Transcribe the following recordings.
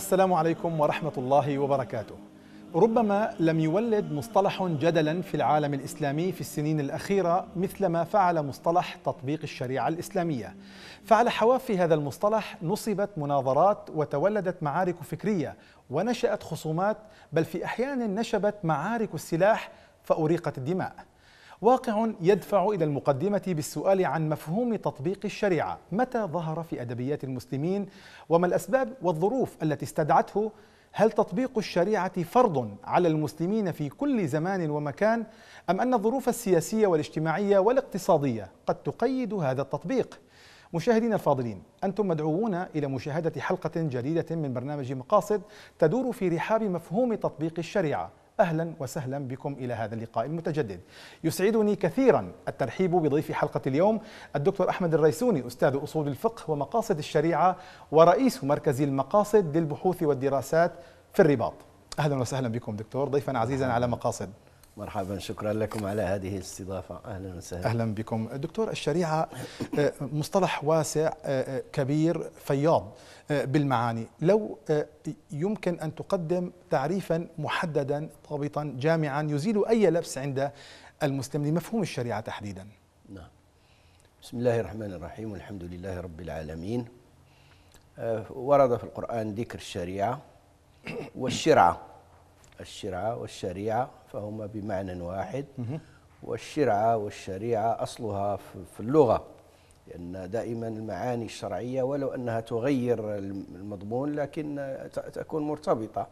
السلام عليكم ورحمة الله وبركاته. ربما لم يولد مصطلح جدلا في العالم الإسلامي في السنين الأخيرة مثلما فعل مصطلح تطبيق الشريعة الإسلامية. فعلى حواف هذا المصطلح نصبت مناظرات وتولدت معارك فكرية ونشأت خصومات بل في أحيان نشبت معارك السلاح فأريقت الدماء. واقع يدفع إلى المقدمة بالسؤال عن مفهوم تطبيق الشريعة متى ظهر في أدبيات المسلمين وما الأسباب والظروف التي استدعته هل تطبيق الشريعة فرض على المسلمين في كل زمان ومكان أم أن الظروف السياسية والاجتماعية والاقتصادية قد تقيد هذا التطبيق؟ مشاهدينا الفاضلين أنتم مدعوون إلى مشاهدة حلقة جديدة من برنامج مقاصد تدور في رحاب مفهوم تطبيق الشريعة أهلا وسهلا بكم إلى هذا اللقاء المتجدد يسعدني كثيرا الترحيب بضيف حلقة اليوم الدكتور أحمد الريسوني أستاذ أصول الفقه ومقاصد الشريعة ورئيس مركز المقاصد للبحوث والدراسات في الرباط أهلا وسهلا بكم دكتور ضيفا عزيزا على مقاصد مرحبا شكرا لكم على هذه الاستضافة أهلا وسهلا أهلا بكم دكتور الشريعة آه، مصطلح واسع آه، آه، كبير فياض بالمعاني لو يمكن أن تقدم تعريفا محددا ضابطا جامعا يزيل أي لبس عند المسلم لمفهوم الشريعة تحديدا نعم بسم الله الرحمن الرحيم والحمد لله رب العالمين ورد في القرآن ذكر الشريعة والشرعة الشرعة والشريعة فهما بمعنى واحد والشرعة والشريعة أصلها في اللغة لأن دائما المعاني الشرعية ولو أنها تغير المضمون لكن تكون مرتبطة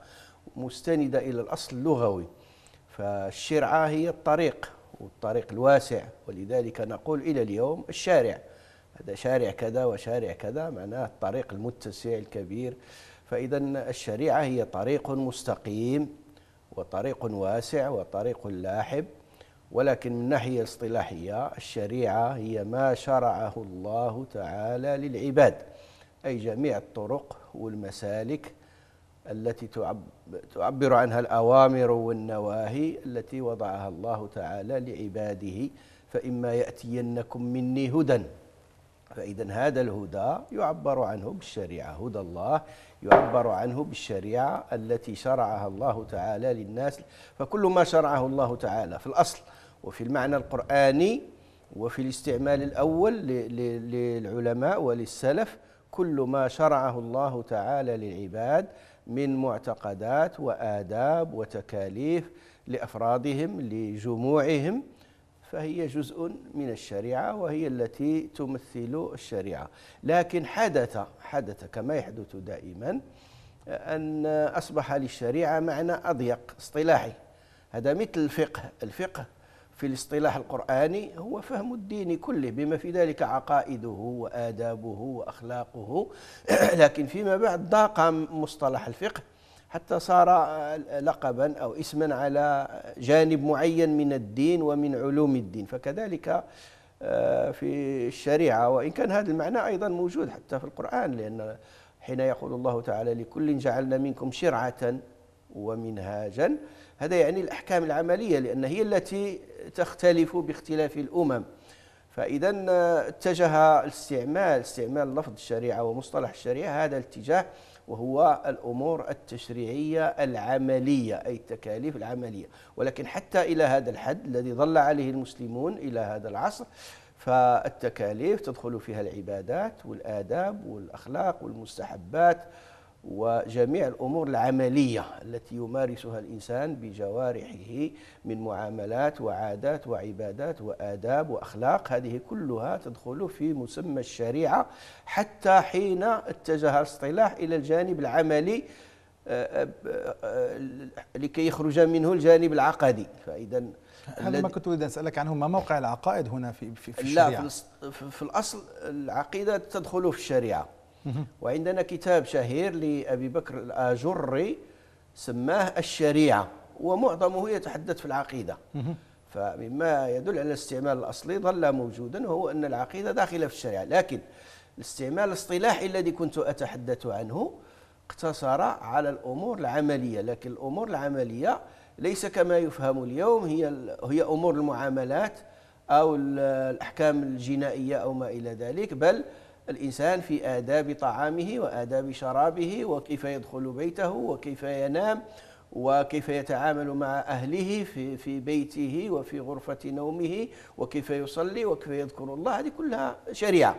مستندة إلى الأصل اللغوي فالشرعة هي الطريق والطريق الواسع ولذلك نقول إلى اليوم الشارع هذا شارع كذا وشارع كذا معناه الطريق المتسع الكبير فإذا الشريعة هي طريق مستقيم وطريق واسع وطريق لاحب ولكن من ناحية اصطلاحية الشريعة هي ما شرعه الله تعالى للعباد أي جميع الطرق والمسالك التي تعبر عنها الأوامر والنواهي التي وضعها الله تعالى لعباده فإما يأتينكم مني هدى فإذا هذا الهدى يعبر عنه بالشريعة هدى الله يعبر عنه بالشريعة التي شرعها الله تعالى للناس فكل ما شرعه الله تعالى في الأصل وفي المعنى القرآني وفي الاستعمال الأول للعلماء وللسلف كل ما شرعه الله تعالى للعباد من معتقدات وآداب وتكاليف لأفرادهم لجموعهم فهي جزء من الشريعة وهي التي تمثل الشريعة لكن حدث حدث كما يحدث دائما أن أصبح للشريعة معنى أضيق اصطلاحي هذا مثل الفقه الفقه في الاصطلاح القرآني هو فهم الدين كله بما في ذلك عقائده وآدابه وأخلاقه لكن فيما بعد ضاق مصطلح الفقه حتى صار لقبا أو اسما على جانب معين من الدين ومن علوم الدين فكذلك آه، في الشريعة وإن كان هذا المعنى أيضا موجود حتى في القرآن لأن حين يقول الله تعالى لكل جعلنا منكم شرعة ومنهاجا هذا يعني الأحكام العملية لأن هي التي تختلف باختلاف الأمم فإذا آه، اتجه الاستعمال استعمال لفظ الشريعة ومصطلح الشريعة هذا الاتجاه وهو الأمور التشريعية العملية أي التكاليف العملية ولكن حتى إلى هذا الحد الذي ظل عليه المسلمون إلى هذا العصر فالتكاليف تدخل فيها العبادات والآداب والأخلاق والمستحبات وجميع الأمور العملية التي يمارسها الإنسان بجوارحه من معاملات وعادات وعبادات وآداب وأخلاق هذه كلها تدخل في مسمى الشريعة حتى حين اتجه الاصطلاح إلى الجانب العملي آه، آه، آه، لكي يخرج منه الجانب العقدي فإذا هذا ما كنت أريد أن أسألك عنه ما موقع العقائد هنا في, في, في الشريعة لا في الأصل العقيدة تدخل في الشريعة وعندنا كتاب شهير لأبي بكر الآجري سماه الشريعة ومعظمه يتحدث في العقيدة فمما يدل على الاستعمال الأصلي ظل موجودا هو أن العقيدة داخلة في الشريعة لكن الاستعمال الاصطلاحي الذي كنت أتحدث عنه اقتصر على الأمور العملية لكن الأمور العملية ليس كما يفهم اليوم هي هي أمور المعاملات أو الأحكام الجنائية أو ما إلى ذلك بل الإنسان في آداب طعامه وآداب شرابه وكيف يدخل بيته وكيف ينام وكيف يتعامل مع أهله في, في بيته وفي غرفة نومه وكيف يصلي وكيف يذكر الله هذه كلها شريعة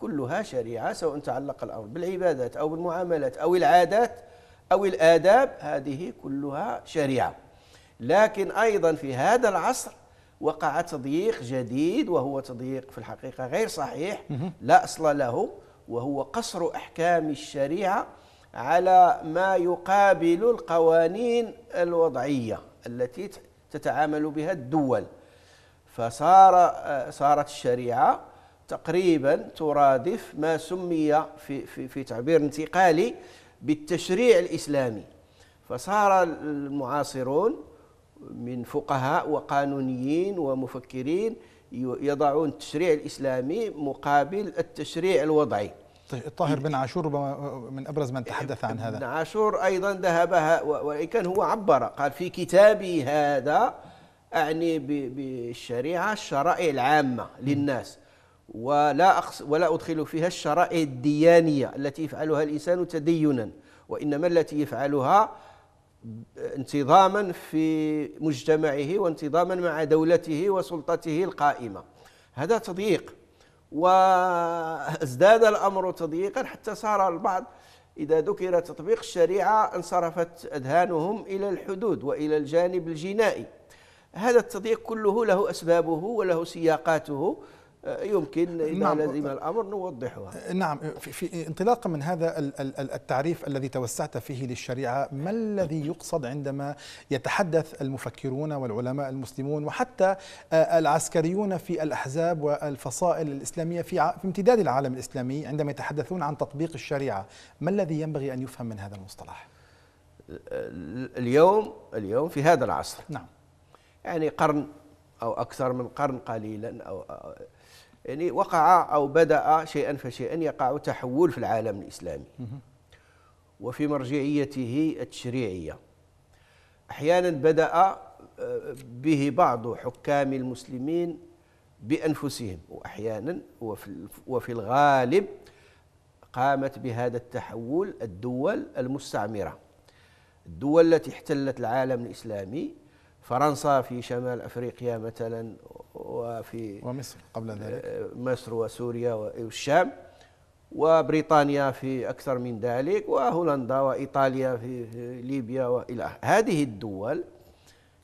كلها شريعة سواء تعلق الأمر بالعبادات أو بالمعاملات أو العادات أو الآداب هذه كلها شريعة لكن أيضا في هذا العصر وقع تضييق جديد وهو تضييق في الحقيقة غير صحيح لا أصل له وهو قصر أحكام الشريعة على ما يقابل القوانين الوضعية التي تتعامل بها الدول فصار آه، صارت الشريعة تقريبا ترادف ما سمي في, في, في تعبير انتقالي بالتشريع الإسلامي فصار المعاصرون من فقهاء وقانونيين ومفكرين يضعون التشريع الإسلامي مقابل التشريع الوضعي طيب، طاهر بن عاشور آه، من أبرز من تحدث عن هذا بن عاشور أيضا ذهب وإن كان هو عبر قال في كتابي هذا أعني بالشريعة الشرائع العامة للناس ولا أخص ولا أدخل فيها الشرائع الديانية التي يفعلها الإنسان تدينا وإنما التي يفعلها انتظاما في مجتمعه وانتظاما مع دولته وسلطته القائمه هذا تضييق وازداد الامر تضييقا حتى صار البعض اذا ذكر تطبيق الشريعه انصرفت اذهانهم الى الحدود والى الجانب الجنائي هذا التضييق كله له اسبابه وله سياقاته يمكن إذا نعم. لزم الأمر نوضحها نعم في, انطلاقا من هذا التعريف الذي توسعت فيه للشريعة ما الذي يقصد عندما يتحدث المفكرون والعلماء المسلمون وحتى آه، العسكريون في الأحزاب والفصائل الإسلامية في, في امتداد العالم الإسلامي عندما يتحدثون عن تطبيق الشريعة ما الذي ينبغي أن يفهم من هذا المصطلح؟ اليوم اليوم في هذا العصر نعم يعني قرن أو أكثر من قرن قليلا أو يعني وقع أو بدأ شيئا فشيئا يقع تحول في العالم الإسلامي وفي مرجعيته التشريعية أحيانا بدأ آه، به بعض حكام المسلمين بأنفسهم وأحيانا وفي الغالب قامت بهذا التحول الدول المستعمرة الدول التي احتلت العالم الإسلامي فرنسا في شمال افريقيا مثلا وفي ومصر قبل آه، ذلك مصر وسوريا والشام وبريطانيا في اكثر من ذلك وهولندا وايطاليا في ليبيا والى هذه الدول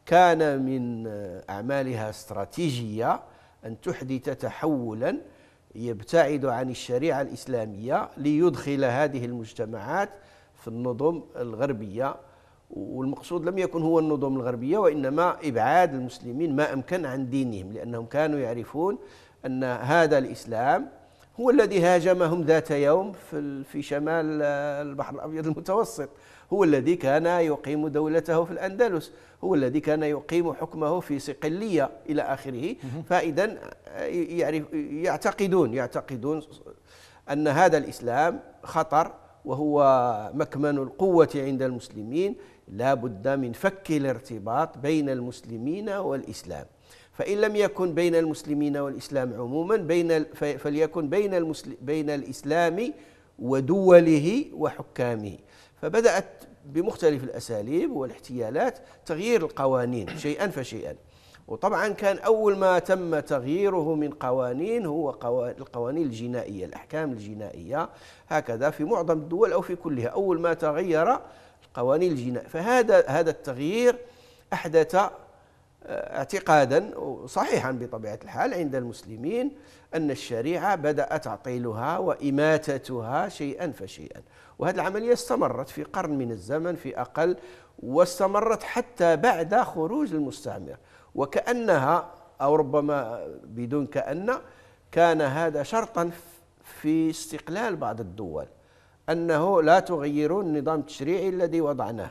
كان من آه، اعمالها استراتيجيه ان تحدث تحولا يبتعد عن الشريعه الاسلاميه ليدخل هذه المجتمعات في النظم الغربيه والمقصود لم يكن هو النظم الغربية وإنما إبعاد المسلمين ما أمكن عن دينهم لأنهم كانوا يعرفون أن هذا الإسلام هو الذي هاجمهم ذات يوم في شمال آه، البحر الأبيض المتوسط هو الذي كان يقيم دولته في الأندلس هو الذي كان يقيم حكمه في صقلية إلى آخره فإذا آه، يعرف يعتقدون يعتقدون أن هذا الإسلام خطر وهو مكمن القوة عند المسلمين لا بد من فك الارتباط بين المسلمين والإسلام فإن لم يكن بين المسلمين والإسلام عموما بين فليكن بين المسلم بين الإسلام ودوله وحكامه فبدأت بمختلف الأساليب والاحتيالات تغيير القوانين شيئا فشيئا وطبعا كان أول ما تم تغييره من قوانين هو القوانين الجنائية الأحكام الجنائية هكذا في معظم الدول أو في كلها أول ما تغير قوانين الجناء فهذا هذا التغيير أحدث آه، اعتقادا صحيحا بطبيعة الحال عند المسلمين أن الشريعة بدأت تعطيلها وإماتتها شيئا فشيئا وهذه العملية استمرت في قرن من الزمن في أقل واستمرت حتى بعد خروج المستعمر وكأنها أو ربما بدون كأن كان هذا شرطا في استقلال بعض الدول أنه لا تغيرون النظام التشريعي الذي وضعناه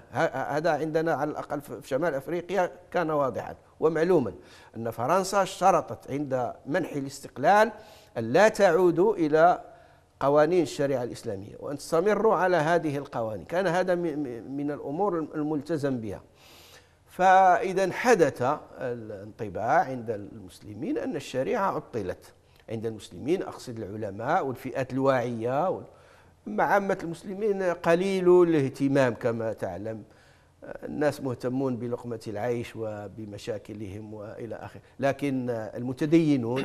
هذا عندنا على الأقل في شمال أفريقيا كان واضحا ومعلوما أن فرنسا شرطت عند منح الاستقلال أن لا تعودوا إلى قوانين الشريعة الإسلامية وأن تستمروا على هذه القوانين كان هذا من الأمور الملتزم بها فإذا حدث الانطباع عند المسلمين أن الشريعة عطلت عند المسلمين أقصد العلماء والفئات الواعية أما عامة المسلمين قليل الاهتمام كما تعلم الناس مهتمون بلقمة العيش وبمشاكلهم وإلى آخره لكن المتدينون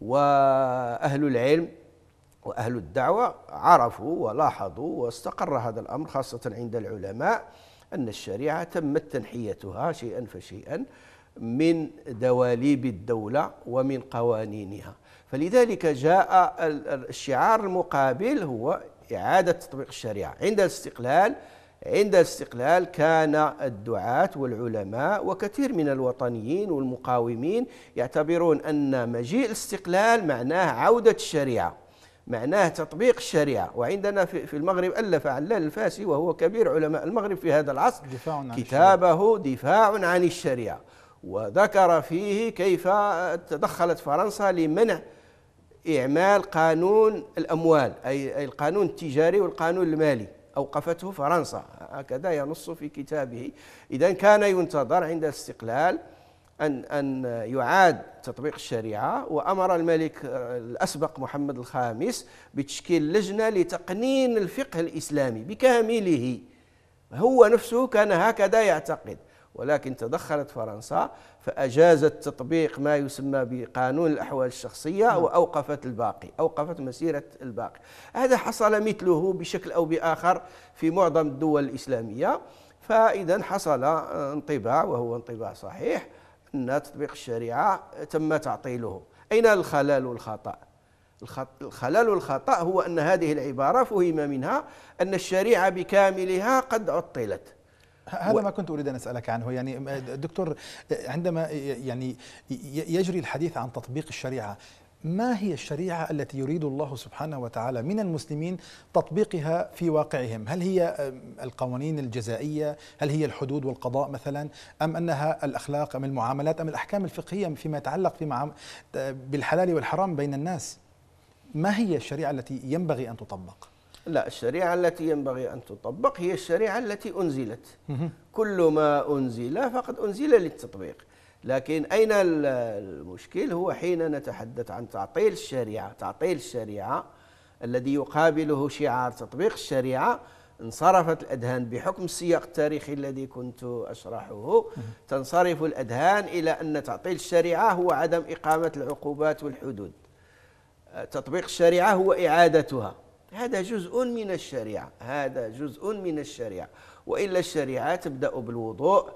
وأهل العلم وأهل الدعوة عرفوا ولاحظوا واستقر هذا الأمر خاصة عند العلماء أن الشريعة تمت تنحيتها شيئا فشيئا من دواليب الدولة ومن قوانينها فلذلك جاء الشعار المقابل هو إعادة تطبيق الشريعة عند الاستقلال عند الاستقلال كان الدعاة والعلماء وكثير من الوطنيين والمقاومين يعتبرون أن مجيء الاستقلال معناه عودة الشريعة معناه تطبيق الشريعة وعندنا في المغرب ألف علال الفاسي وهو كبير علماء المغرب في هذا العصر دفاع عن كتابه دفاع عن الشريعة وذكر فيه كيف تدخلت فرنسا لمنع إعمال قانون الأموال أي القانون التجاري والقانون المالي أوقفته فرنسا هكذا ينص في كتابه إذا كان ينتظر عند الاستقلال أن أن يعاد تطبيق الشريعة وأمر الملك الأسبق محمد الخامس بتشكيل لجنة لتقنين الفقه الإسلامي بكامله هو نفسه كان هكذا يعتقد ولكن تدخلت فرنسا فأجازت تطبيق ما يسمى بقانون الأحوال الشخصية نعم. وأوقفت الباقي أوقفت مسيرة الباقي هذا حصل مثله بشكل أو بآخر في معظم الدول الإسلامية فإذا حصل انطباع وهو انطباع صحيح أن تطبيق الشريعة تم تعطيله أين الخلال والخطأ؟ الخلل والخطأ هو أن هذه العبارة فهم منها أن الشريعة بكاملها قد عطلت هذا و... ما كنت اريد ان اسالك عنه يعني دكتور عندما يعني يجري الحديث عن تطبيق الشريعه ما هي الشريعة التي يريد الله سبحانه وتعالى من المسلمين تطبيقها في واقعهم هل هي القوانين الجزائية هل هي الحدود والقضاء مثلا أم أنها الأخلاق أم المعاملات أم الأحكام الفقهية فيما يتعلق في بالحلال والحرام بين الناس ما هي الشريعة التي ينبغي أن تطبق لا الشريعة التي ينبغي أن تطبق هي الشريعة التي أنزلت كل ما أنزل فقد أنزل للتطبيق لكن أين المشكل هو حين نتحدث عن تعطيل الشريعة تعطيل الشريعة الذي يقابله شعار تطبيق الشريعة انصرفت الأذهان بحكم السياق التاريخي الذي كنت أشرحه تنصرف الأذهان إلى أن تعطيل الشريعة هو عدم إقامة العقوبات والحدود تطبيق الشريعة هو إعادتها هذا جزء من الشريعة هذا جزء من الشريعة وإلا الشريعة تبدأ بالوضوء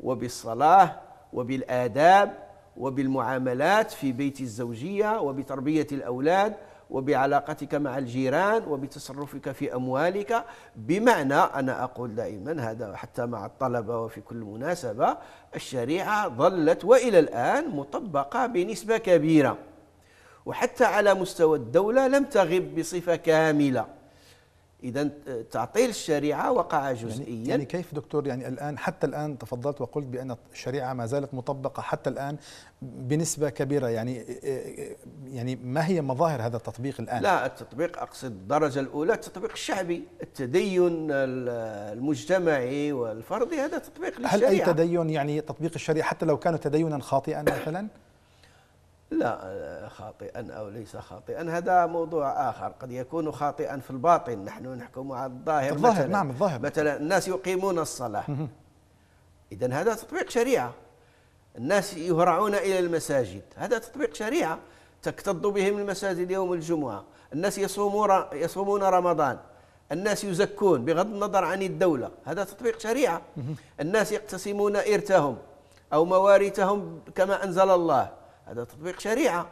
وبالصلاة وبالآداب وبالمعاملات في بيت الزوجية وبتربية الأولاد وبعلاقتك مع الجيران وبتصرفك في أموالك بمعنى أنا أقول دائما هذا حتى مع الطلبة وفي كل مناسبة الشريعة ظلت وإلى الآن مطبقة بنسبة كبيرة وحتى على مستوى الدولة لم تغب بصفة كاملة إذا آه، تعطيل الشريعة وقع يعني- جزئيا يعني كيف دكتور يعني الآن حتى الآن تفضلت وقلت بأن الشريعة ما زالت مطبقة حتى الآن بنسبة كبيرة يعني آه، آه، يعني ما هي مظاهر هذا التطبيق الآن؟ لا التطبيق أقصد الدرجة الأولى التطبيق الشعبي التدين المجتمعي والفردي هذا تطبيق للشريعة هل أي تدين يعني تطبيق الشريعة حتى لو كان تدينا خاطئا مثلا؟ لا آه، خاطئا أو ليس خاطئا هذا موضوع آخر قد يكون خاطئا في الباطن نحن نحكم على الظاهر الظاهر نعم الظاهر مثلا الناس يقيمون الصلاة إذا هذا تطبيق شريعة الناس يهرعون إلى المساجد هذا تطبيق شريعة تكتظ بهم المساجد يوم الجمعة الناس يصومون يصومون رمضان الناس يزكون بغض النظر عن الدولة هذا تطبيق شريعة الناس يقتسمون ارثهم أو مواريثهم كما أنزل الله هذا تطبيق شريعة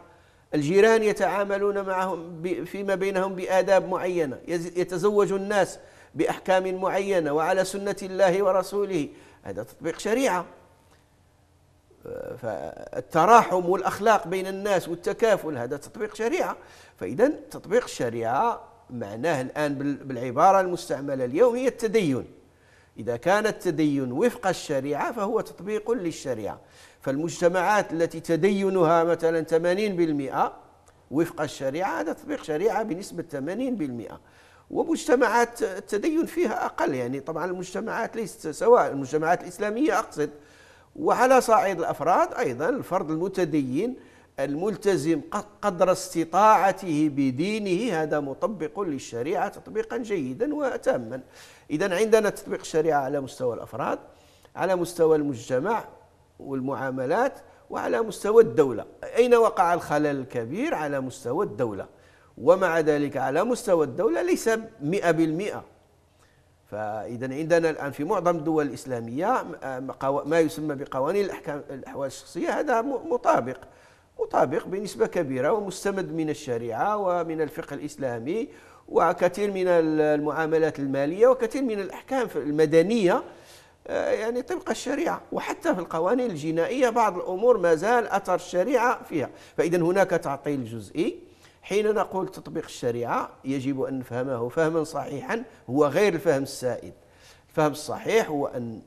الجيران يتعاملون معهم فيما بينهم بآداب معينة يتزوج الناس بأحكام معينة وعلى سنة الله ورسوله هذا تطبيق شريعة فالتراحم والأخلاق بين الناس والتكافل هذا تطبيق شريعة فإذا تطبيق الشريعة معناه الآن بالعبارة المستعملة اليوم هي التدين إذا كان التدين وفق الشريعة فهو تطبيق للشريعة فالمجتمعات التي تدينها مثلا 80% وفق الشريعة هذا تطبيق شريعة بنسبة 80% ومجتمعات التدين فيها أقل يعني طبعا المجتمعات ليست سواء المجتمعات الإسلامية أقصد وعلى صعيد الأفراد أيضا الفرد المتدين الملتزم قدر استطاعته بدينه هذا مطبق للشريعة تطبيقا جيدا وتاما إذا عندنا تطبيق الشريعة على مستوى الأفراد على مستوى المجتمع والمعاملات وعلى مستوى الدولة أين وقع الخلل الكبير على مستوى الدولة ومع ذلك على مستوى الدولة ليس مئة بالمئة فإذا عندنا الآن في معظم الدول الإسلامية آه، ما يسمى بقوانين الأحكام الأحوال الشخصية هذا مطابق مطابق بنسبة كبيرة ومستمد من الشريعة ومن الفقه الإسلامي وكثير من المعاملات المالية وكثير من الأحكام المدنية آه، يعني طبق الشريعة وحتى في القوانين الجنائية بعض الأمور ما زال أثر الشريعة فيها فإذا هناك تعطيل جزئي حين نقول تطبيق الشريعة يجب أن نفهمه فهما صحيحا هو غير الفهم السائد الفهم الصحيح هو أن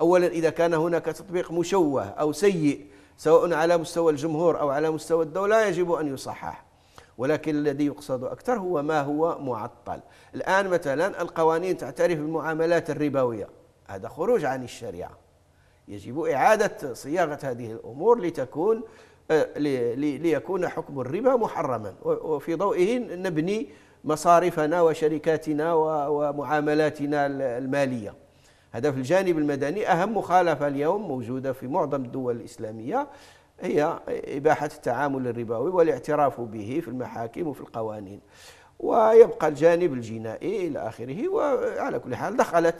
أولا إذا كان هناك تطبيق مشوه أو سيء سواء على مستوى الجمهور أو على مستوى الدولة يجب أن يصحح ولكن الذي يقصد أكثر هو ما هو معطل الآن مثلا القوانين تعترف بالمعاملات الربوية هذا خروج عن الشريعة يجب إعادة صياغة هذه الأمور لتكون آه، ليكون حكم الربا محرما وفي ضوئه نبني مصارفنا وشركاتنا ومعاملاتنا الماليه هدف الجانب المدني أهم مخالفة اليوم موجودة في معظم الدول الإسلامية هي إباحة التعامل الربوي والاعتراف به في المحاكم وفي القوانين ويبقى الجانب الجنائي إلى آخره وعلى كل حال دخلت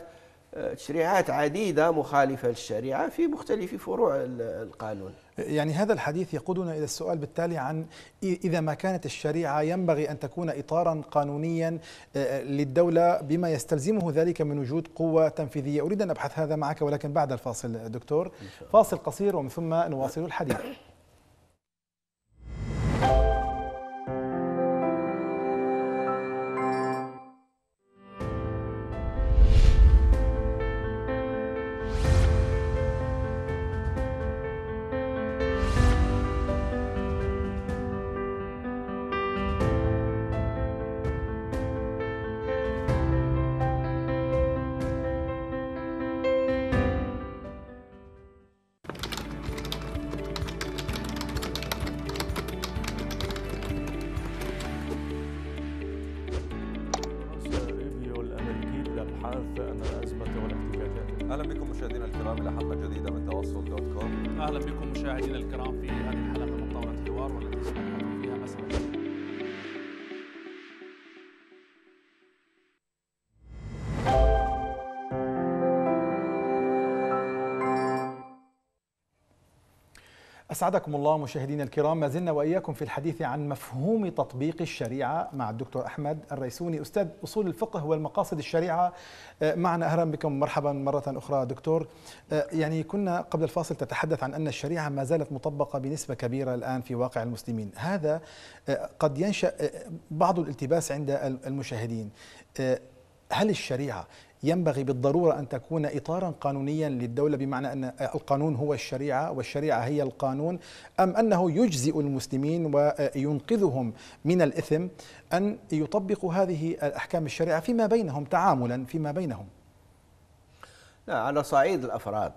تشريعات عديدة مخالفة للشريعة في مختلف فروع القانون يعني هذا الحديث يقودنا إلى السؤال بالتالي عن إذا ما كانت الشريعة ينبغي أن تكون إطارا قانونيا آه، للدولة بما يستلزمه ذلك من وجود قوة تنفيذية أريد أن أبحث هذا معك ولكن بعد الفاصل دكتور فاصل قصير ومن ثم نواصل الحديث بكم مشاهدينا الكرام الى حلقه جديده من تواصل دوت كوم اهلا بكم مشاهدينا الكرام في هذه الحلقه من طاوله الحوار والتي سنتحدث فيها مساله أسعدكم الله مشاهدينا الكرام ما زلنا وإياكم في الحديث عن مفهوم تطبيق الشريعة مع الدكتور أحمد الريسوني أستاذ أصول الفقه والمقاصد الشريعة آه، معنا أهلا بكم مرحبا مرة أخرى دكتور آه، يعني كنا قبل الفاصل تتحدث عن أن الشريعة ما زالت مطبقة بنسبة كبيرة الآن في واقع المسلمين هذا آه، قد ينشأ بعض الالتباس عند المشاهدين هل الشريعة ينبغي بالضروره ان تكون اطارا قانونيا للدوله بمعنى ان القانون هو الشريعه والشريعه هي القانون ام انه يجزئ المسلمين وينقذهم من الاثم ان يطبقوا هذه الاحكام الشريعه فيما بينهم تعاملا فيما بينهم لا على صعيد الافراد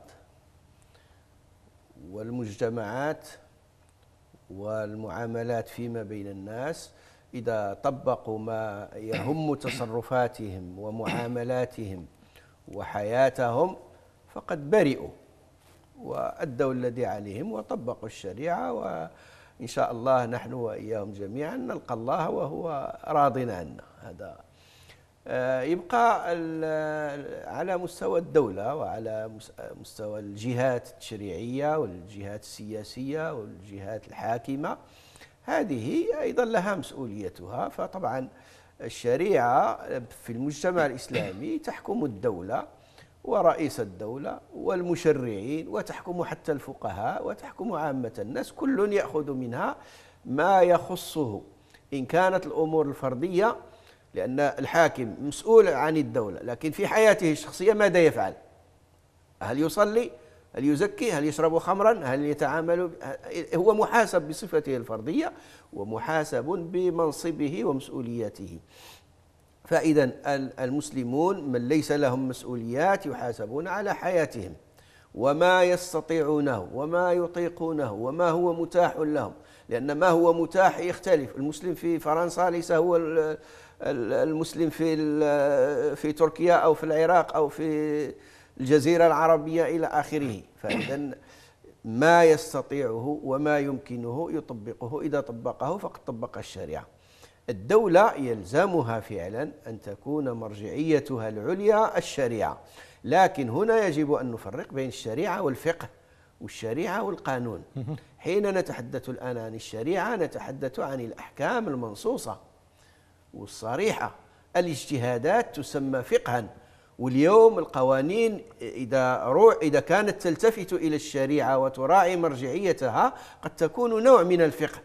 والمجتمعات والمعاملات فيما بين الناس إذا طبقوا ما يهم تصرفاتهم ومعاملاتهم وحياتهم فقد برئوا وأدوا الذي عليهم وطبقوا الشريعة وإن شاء الله نحن وإياهم جميعا نلقى الله وهو راضنا عنا هذا آه، يبقى على مستوى الدولة وعلى مستوى الجهات التشريعية والجهات السياسية والجهات الحاكمة هذه أيضا لها مسؤوليتها فطبعا الشريعة في المجتمع الإسلامي تحكم الدولة ورئيس الدولة والمشرعين وتحكم حتى الفقهاء وتحكم عامة الناس كل يأخذ منها ما يخصه إن كانت الأمور الفردية لأن الحاكم مسؤول عن الدولة لكن في حياته الشخصية ماذا يفعل؟ هل يصلي؟ هل يزكي هل يشرب خمرا هل يتعامل هو محاسب بصفته الفردية ومحاسب بمنصبه ومسؤولياته فإذا المسلمون من ليس لهم مسؤوليات يحاسبون على حياتهم وما يستطيعونه وما يطيقونه وما هو متاح لهم لأن ما هو متاح يختلف المسلم في فرنسا ليس هو المسلم في في تركيا أو في العراق أو في الجزيرة العربية إلى آخره فإذا ما يستطيعه وما يمكنه يطبقه إذا طبقه فقد طبق الشريعة الدولة يلزمها فعلا أن تكون مرجعيتها العليا الشريعة لكن هنا يجب أن نفرق بين الشريعة والفقه والشريعة والقانون حين نتحدث الآن عن الشريعة نتحدث عن الأحكام المنصوصة والصريحة الاجتهادات تسمى فقها واليوم القوانين إذا, روح إذا كانت تلتفت إلى الشريعة وتراعي مرجعيتها قد تكون نوع من الفقه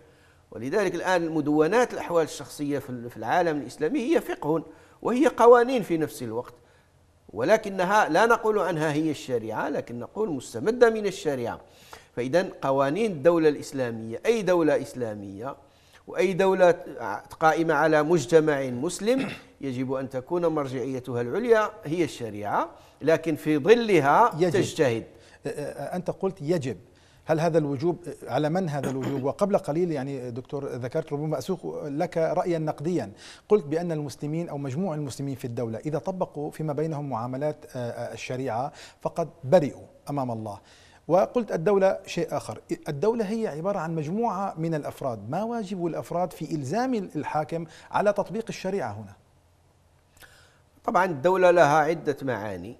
ولذلك الآن مدونات الأحوال الشخصية في العالم الإسلامي هي فقه وهي قوانين في نفس الوقت ولكنها لا نقول عنها هي الشريعة لكن نقول مستمدة من الشريعة فإذا قوانين الدولة الإسلامية أي دولة إسلامية وأي دولة قائمة على مجتمع مسلم يجب أن تكون مرجعيتها العليا هي الشريعة لكن في ظلها يجب. تجتهد أه، أه، أه، أنت قلت يجب هل هذا الوجوب على من هذا الوجوب وقبل قليل يعني دكتور ذكرت ربما أسوق لك رأيا نقديا قلت بأن المسلمين أو مجموع المسلمين في الدولة إذا طبقوا فيما بينهم معاملات الشريعة فقد برئوا أمام الله وقلت الدولة شيء آخر الدولة هي عبارة عن مجموعة من الأفراد ما واجب الأفراد في إلزام الحاكم على تطبيق الشريعة هنا طبعا الدولة لها عدة معاني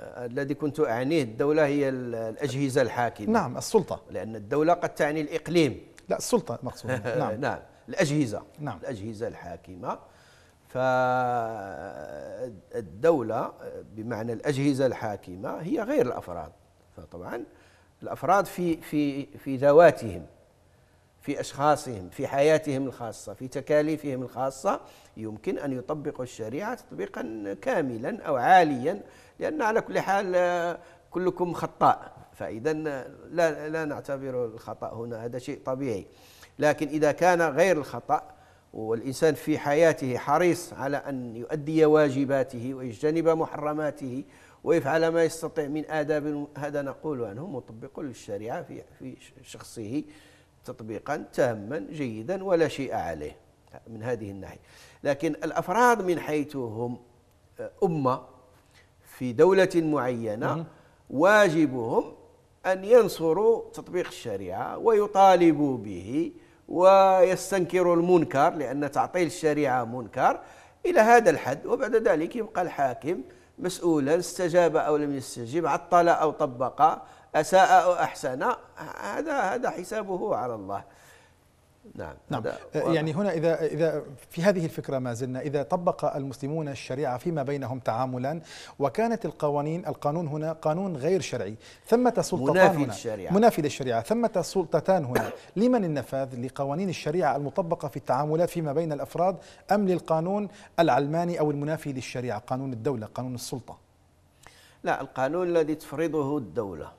آه، الذي كنت أعنيه الدولة هي الأجهزة الحاكمة نعم السلطة لأن الدولة قد تعني الإقليم لا السلطة مقصود نعم نعم الأجهزة نعم الأجهزة الحاكمة فالدولة بمعنى الأجهزة الحاكمة هي غير الأفراد فطبعا الأفراد في في في ذواتهم في أشخاصهم في حياتهم الخاصة في تكاليفهم الخاصة يمكن أن يطبقوا الشريعة تطبيقا كاملا أو عاليا لأن على كل حال آه، كلكم خطاء فإذا لا لا نعتبر الخطأ هنا هذا شيء طبيعي لكن إذا كان غير الخطأ والإنسان في حياته حريص على أن يؤدي واجباته ويجتنب محرماته ويفعل ما يستطيع من آداب هذا نقول عنه مطبق للشريعة في في شخصه تطبيقا تاما جيدا ولا شيء عليه من هذه الناحية لكن الأفراد من حيث هم آه، أمة في دولة معينة واجبهم أن ينصروا تطبيق الشريعة ويطالبوا به ويستنكر المنكر لأن تعطيل الشريعة منكر إلى هذا الحد وبعد ذلك يبقى الحاكم مسؤولا استجاب أو لم يستجب عطل أو طبق أساء أو أحسن هذا هذا حسابه على الله نعم نعم آه، يعني هنا اذا اذا في هذه الفكره ما زلنا اذا طبق المسلمون الشريعه فيما بينهم تعاملا وكانت القوانين القانون هنا قانون غير شرعي ثمة سلطتان منافي هنا للشريعة. منافي للشريعه ثمة سلطتان هنا لمن النفاذ لقوانين الشريعه المطبقه في التعاملات فيما بين الافراد ام للقانون العلماني او المنافي للشريعه قانون الدوله قانون السلطه لا القانون الذي تفرضه الدوله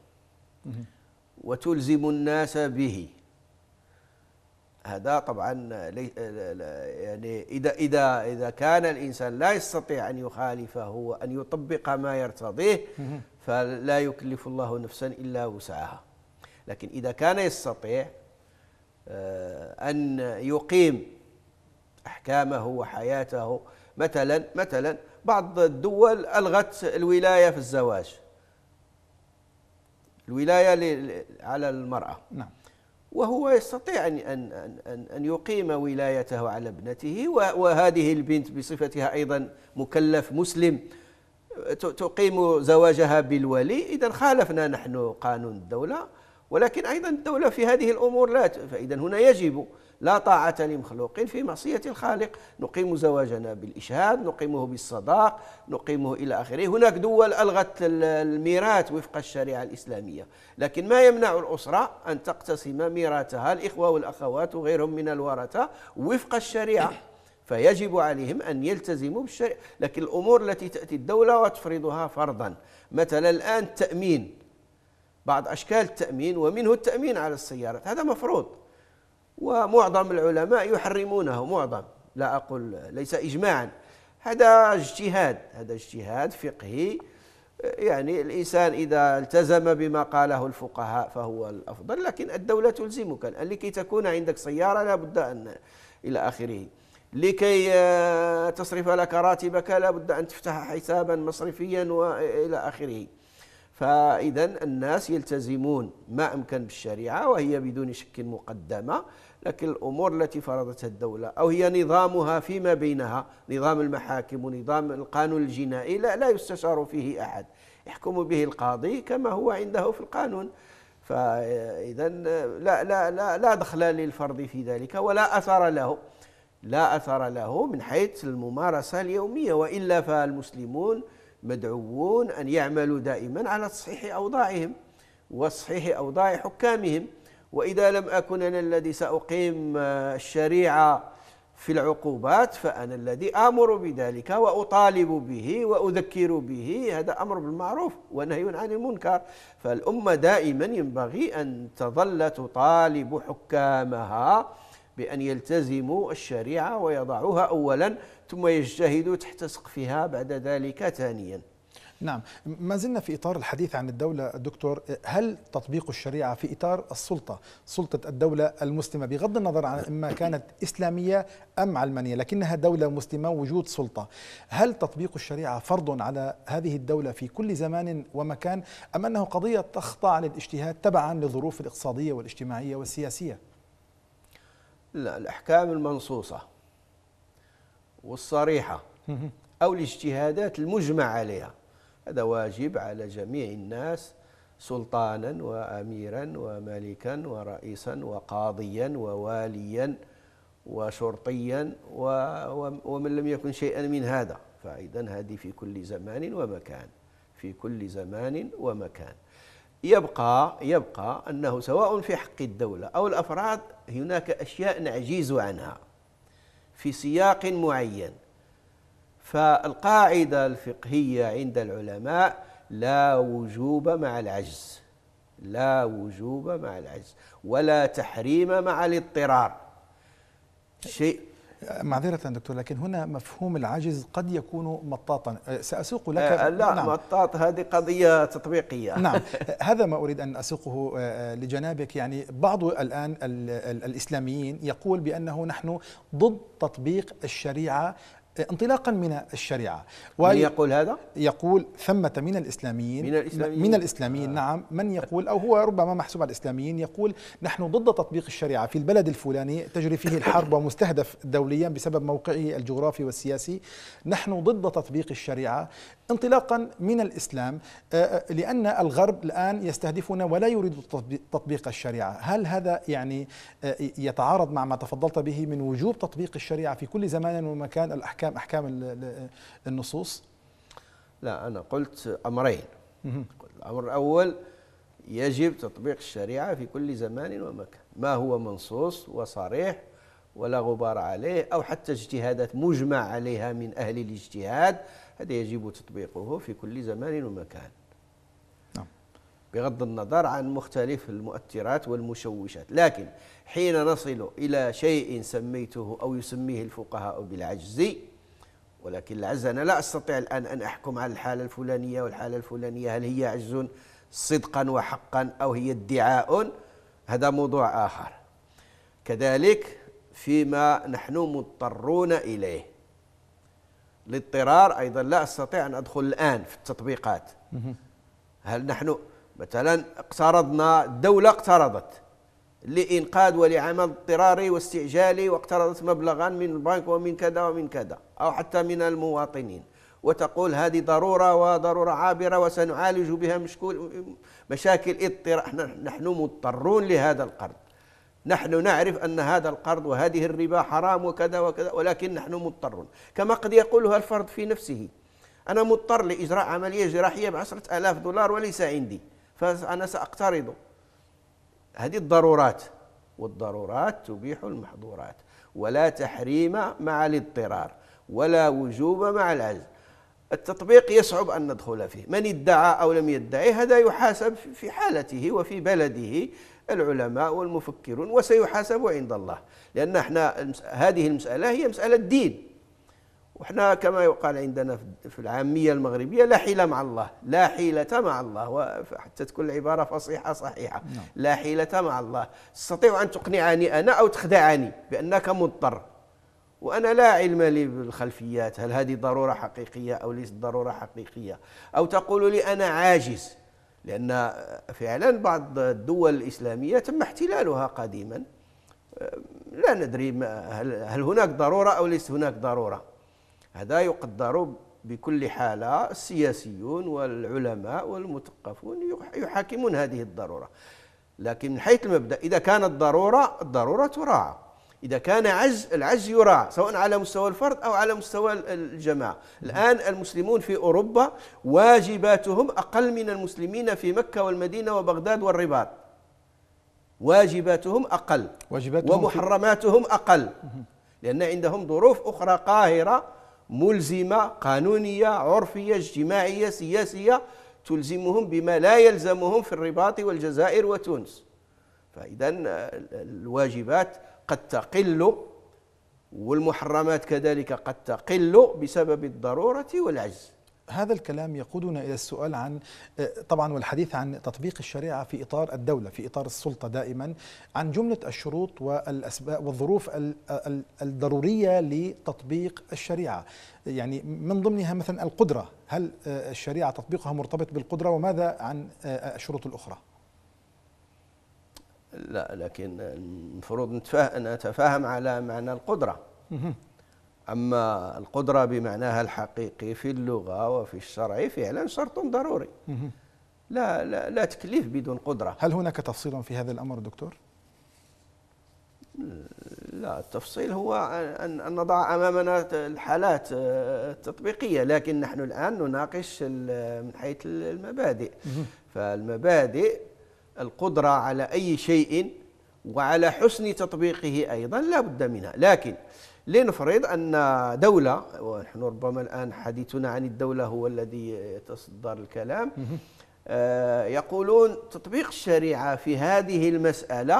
وتلزم الناس به هذا طبعا يعني اذا اذا اذا كان الانسان لا يستطيع ان يخالفه وان يطبق ما يرتضيه فلا يكلف الله نفسا الا وسعها لكن اذا كان يستطيع آه، ان يقيم احكامه وحياته مثلا مثلا بعض الدول الغت الولايه في الزواج الولايه على المراه نعم وهو يستطيع أن, أن, أن, أن يقيم ولايته على ابنته وهذه البنت بصفتها أيضا مكلف مسلم تقيم زواجها بالولي إذا خالفنا نحن قانون الدولة ولكن أيضا الدولة في هذه الأمور لا فإذا هنا يجب لا طاعة لمخلوق في معصية الخالق نقيم زواجنا بالإشهاد نقيمه بالصداق نقيمه إلى آخره هناك دول ألغت الميراث وفق الشريعة الإسلامية لكن ما يمنع الأسرة أن تقتسم ميراثها الإخوة والأخوات وغيرهم من الورثة وفق الشريعة فيجب عليهم أن يلتزموا بالشريعة لكن الأمور التي تأتي الدولة وتفرضها فرضا مثلا الآن التأمين بعض أشكال التأمين ومنه التأمين على السيارات هذا مفروض ومعظم العلماء يحرمونه معظم لا أقول ليس إجماعا هذا اجتهاد هذا اجتهاد فقهي يعني الإنسان إذا التزم بما قاله الفقهاء فهو الأفضل لكن الدولة تلزمك الآن لكي تكون عندك سيارة لابد أن إلى آخره لكي آه، تصرف لك راتبك لابد أن تفتح حسابا مصرفيا وإلى آخره فإذا الناس يلتزمون ما أمكن بالشريعة وهي بدون شك مقدمة لكن الأمور التي فرضتها الدولة أو هي نظامها فيما بينها نظام المحاكم ونظام القانون الجنائي لا, لا يستشار فيه أحد يحكم به القاضي كما هو عنده في القانون فإذا لا, لا, لا, لا دخل للفرض في ذلك ولا أثر له لا أثر له من حيث الممارسة اليومية وإلا فالمسلمون مدعوون أن يعملوا دائما على تصحيح أوضاعهم وتصحيح أوضاع حكامهم واذا لم اكن انا الذي ساقيم آه، الشريعه في العقوبات فانا الذي امر بذلك واطالب به واذكر به هذا امر بالمعروف ونهي عن المنكر فالامه دائما ينبغي ان تظل تطالب حكامها بأن يلتزموا الشريعة ويضعوها أولا ثم يجتهدوا تحت سقفها بعد ذلك ثانيا نعم ما زلنا في إطار الحديث عن الدولة دكتور هل تطبيق الشريعة في إطار السلطة سلطة الدولة المسلمة بغض النظر عن إما كانت إسلامية أم علمانية لكنها دولة مسلمة وجود سلطة هل تطبيق الشريعة فرض على هذه الدولة في كل زمان ومكان أم أنه قضية تخضع للاجتهاد تبعا للظروف الاقتصادية والاجتماعية والسياسية لا الأحكام المنصوصة والصريحة أو الاجتهادات المجمع عليها هذا واجب على جميع الناس سلطانا واميرا وملكا ورئيسا وقاضيا وواليا وشرطيا ومن لم يكن شيئا من هذا فاذا هذه في كل زمان ومكان في كل زمان ومكان يبقى يبقى انه سواء في حق الدوله او الافراد هناك اشياء نعجز عنها في سياق معين فالقاعدة الفقهية عند العلماء لا وجوب مع العجز لا وجوب مع العجز ولا تحريم مع الاضطرار شيء معذرة دكتور لكن هنا مفهوم العجز قد يكون مطاطا أه، سأسوق لك آه لا نعم. مطاط هذه قضية تطبيقية نعم هذا ما أريد أن أسوقه أه، أه، لجنابك يعني بعض الآن الإسلاميين يقول بأنه نحن ضد تطبيق الشريعة انطلاقا من الشريعه من يقول هذا؟ يقول ثمة من الاسلاميين من الاسلاميين, من الإسلاميين آه. نعم من يقول او هو ربما محسوب على الاسلاميين يقول نحن ضد تطبيق الشريعه في البلد الفلاني تجري فيه الحرب ومستهدف دوليا بسبب موقعه الجغرافي والسياسي نحن ضد تطبيق الشريعه انطلاقا من الإسلام آه، آه، لأن الغرب الآن يستهدفنا ولا يريد تطبيق الشريعة هل هذا يعني آه، يتعارض مع ما تفضلت به من وجوب تطبيق الشريعة في كل زمان ومكان الأحكام أحكام النصوص لا أنا قلت أمرين الأمر الأول يجب تطبيق الشريعة في كل زمان ومكان ما هو منصوص وصريح ولا غبار عليه أو حتى اجتهادات مجمع عليها من أهل الاجتهاد هذا يجب تطبيقه في كل زمان ومكان نعم. بغض النظر عن مختلف المؤثرات والمشوشات لكن حين نصل إلى شيء سميته أو يسميه الفقهاء بالعجز ولكن العجز أنا لا أستطيع الآن أن أحكم على الحالة الفلانية والحالة الفلانية هل هي عجز صدقا وحقا أو هي ادعاء هذا موضوع آخر كذلك فيما نحن مضطرون إليه للاضطرار أيضا لا أستطيع أن أدخل الآن في التطبيقات هل نحن مثلا اقترضنا الدولة اقترضت لإنقاذ ولعمل اضطراري واستعجالي واقترضت مبلغا من البنك ومن كذا ومن كذا أو حتى من المواطنين وتقول هذه ضرورة وضرورة عابرة وسنعالج بها مشكل مشاكل اضطرار نحن مضطرون لهذا القرض نحن نعرف أن هذا القرض وهذه الربا حرام وكذا وكذا ولكن نحن مضطرون كما قد يقولها الفرد في نفسه أنا مضطر لإجراء عملية جراحية بعشرة آلاف دولار وليس عندي فأنا سأقترض هذه الضرورات والضرورات تبيح المحظورات ولا تحريم مع الاضطرار ولا وجوب مع العجز التطبيق يصعب أن ندخل فيه من ادعى أو لم يدعي هذا يحاسب في حالته وفي بلده العلماء والمفكرون وسيحاسب عند الله لأن احنا هذه المسألة هي مسألة دين وحنا كما يقال عندنا في العامية المغربية لا حيلة مع الله لا حيلة مع الله حتى تكون العبارة فصيحة صحيحة نعم. لا حيلة مع الله تستطيع أن تقنعني أنا أو تخدعني بأنك مضطر وأنا لا علم لي بالخلفيات هل هذه ضرورة حقيقية أو ليست ضرورة حقيقية أو تقول لي أنا عاجز لأن فعلا بعض الدول الإسلامية تم احتلالها قديما لا ندري هل هناك ضرورة أو ليس هناك ضرورة هذا يقدر بكل حالة السياسيون والعلماء والمثقفون يحاكمون هذه الضرورة لكن من حيث المبدأ إذا كانت ضرورة الضرورة تراعى إذا كان عجز العجز يراعى سواء على مستوى الفرد أو على مستوى الجماعة الآن المسلمون في أوروبا واجباتهم أقل من المسلمين في مكة والمدينة وبغداد والرباط واجباتهم أقل واجباتهم ومحرماتهم أقل لأن عندهم ظروف أخرى قاهرة ملزمة قانونية عرفية اجتماعية سياسية تلزمهم بما لا يلزمهم في الرباط والجزائر وتونس فإذا الواجبات قد تقل والمحرمات كذلك قد تقل بسبب الضرورة والعجز هذا الكلام يقودنا الى السؤال عن طبعا والحديث عن تطبيق الشريعه في اطار الدوله في اطار السلطه دائما عن جمله الشروط والاسباب والظروف الضروريه لتطبيق الشريعه يعني من ضمنها مثلا القدره هل الشريعه تطبيقها مرتبط بالقدره وماذا عن الشروط الاخرى لا لكن المفروض نتفاهم على معنى القدرة أما القدرة بمعناها الحقيقي في اللغة وفي الشرع فعلا شرط ضروري لا, لا, لا تكليف بدون قدرة هل هناك تفصيل في هذا الأمر دكتور؟ لا التفصيل هو أن نضع أمامنا الحالات آه، التطبيقية لكن نحن الآن نناقش من حيث المبادئ فالمبادئ القدرة على أي شيء وعلى حسن تطبيقه أيضا لا بد منها لكن لنفرض أن دولة ونحن ربما الآن حديثنا عن الدولة هو الذي يتصدر الكلام آه، يقولون تطبيق الشريعة في هذه المسألة